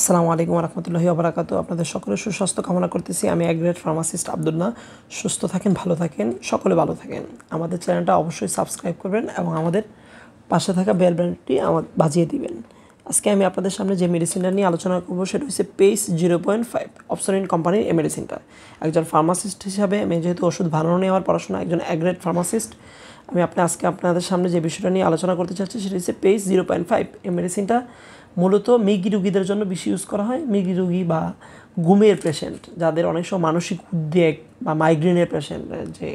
আসসালামু আলাইকুম রহমতুল্লাহ আবরাকাত আপনাদের সকলের সুস্বাস্থ্য কামনা করতেছি আমি অ্যাগ্রেড ফার্মাসিস্ট আবদুল্লাহ সুস্থ থাকেন ভালো থাকেন সকলে ভালো থাকেন আমাদের চ্যানেলটা অবশ্যই সাবস্ক্রাইব করবেন এবং আমাদের পাশে থাকা বেল আমার বাজিয়ে দিবেন আজকে আমি আপনাদের সামনে যে মেডিসিনটা নিয়ে আলোচনা করবো সেটা হচ্ছে পেস জিরো পয়েন্ট ফাইভ ইন কোম্পানির এই মেডিসিনটা একজন ফার্মাসিস্ট হিসাবে আমি যেহেতু ওষুধ ভালো নিয়ে আমার পড়াশোনা একজন অ্যাগ্রেড ফার্মাসিস্ট আমি আপনি আজকে আপনাদের সামনে যে বিষয়টা নিয়ে আলোচনা করতে চাচ্ছি সেটা হচ্ছে পেস জিরো পয়েন্ট ফাইভ এই মেডিসিনটা মূলত মিগি রুগীদের জন্য বেশি ইউজ করা হয় মিগি রুগী বা ঘুমের পেশেন্ট যাদের অনেক সময় মানসিক উদ্বেগ বা মাইগ্রেনের পেশেন্ট যে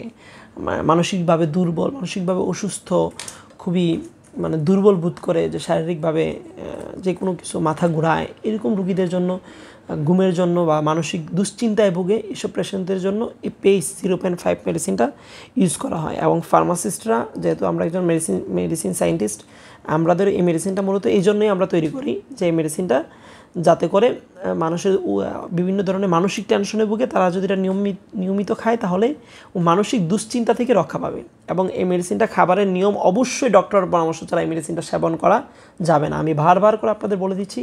মানসিকভাবে দুর্বল মানসিকভাবে অসুস্থ খুবই মানে দুর্বল বোধ করে যে শারীরিকভাবে যে কোনো কিছু মাথা ঘোরায় এরকম রুগীদের জন্য ঘুমের জন্য বা মানসিক দুশ্চিন্তায় ভুগে এসব পেশেন্টদের জন্য এই পেস জিরো পয়েন্ট ফাইভ মেডিসিনটা ইউজ করা হয় এবং ফার্মাসিস্টরা যেহেতু আমরা একজন মেডিসিন মেডিসিন সায়েন্টিস্ট আমাদের এই মেডিসিনটা মূলত এই জন্যই আমরা তৈরি করি যে এই মেডিসিনটা যাতে করে মানুষের বিভিন্ন ধরনের মানসিক টেনশনে ভুগে তারা যদি এটা নিয়মিত নিয়মিত খায় তাহলে মানসিক দুশ্চিন্তা থেকে রক্ষা পাবে এবং এই মেডিসিনটা খাবারের নিয়ম অবশ্যই ডক্টরের পরামর্শ ছাড়া এই মেডিসিনটা সেবন করা যাবে না আমি বারবার করে আপনাদের বলে দিচ্ছি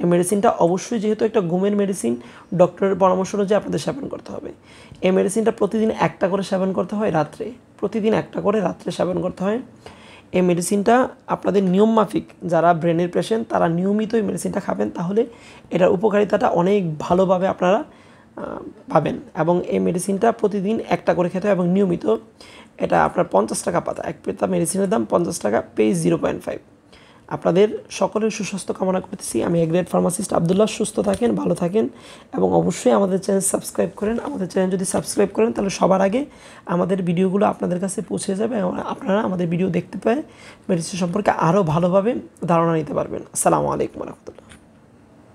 এই মেডিসিনটা অবশ্যই যেহেতু একটা ঘুমের মেডিসিন ডক্টরের পরামর্শ অনুযায়ী আপনাদের সেবন করতে হবে এই মেডিসিনটা প্রতিদিন একটা করে সেবন করতে হয় রাত্রে প্রতিদিন একটা করে রাত্রে সেবন করতে হয় এই মেডিসিনটা আপনাদের নিয়ম মাফিক যারা ব্রেনের পেশেন্ট তারা নিয়মিত এই মেডিসিনটা খাবেন তাহলে এটার উপকারিতাটা অনেক ভালোভাবে আপনারা পাবেন এবং এই মেডিসিনটা প্রতিদিন একটা করে খেতে হয় এবং নিয়মিত এটা আপনার পঞ্চাশ টাকা পাতা এক পেতা মেডিসিনের দাম পঞ্চাশ টাকা পেজ জিরো পয়েন্ট ফাইভ আপনাদের সকলের সুস্বাস্থ্য কামনা করতেছি আমি এগ্রেড ফার্মাসিস্ট আবদুল্লাহ সুস্থ থাকেন ভালো থাকেন এবং অবশ্যই আমাদের চ্যানেল সাবস্ক্রাইব করেন আমাদের চ্যানেল যদি সাবস্ক্রাইব করেন তাহলে সবার আগে আমাদের ভিডিওগুলো আপনাদের কাছে পৌঁছে যাবে এবং আপনারা আমাদের ভিডিও দেখতে পায় মেডিসিন সম্পর্কে আরও ভালোভাবে ধারণা নিতে পারবেন আসসালামু আলাইকুম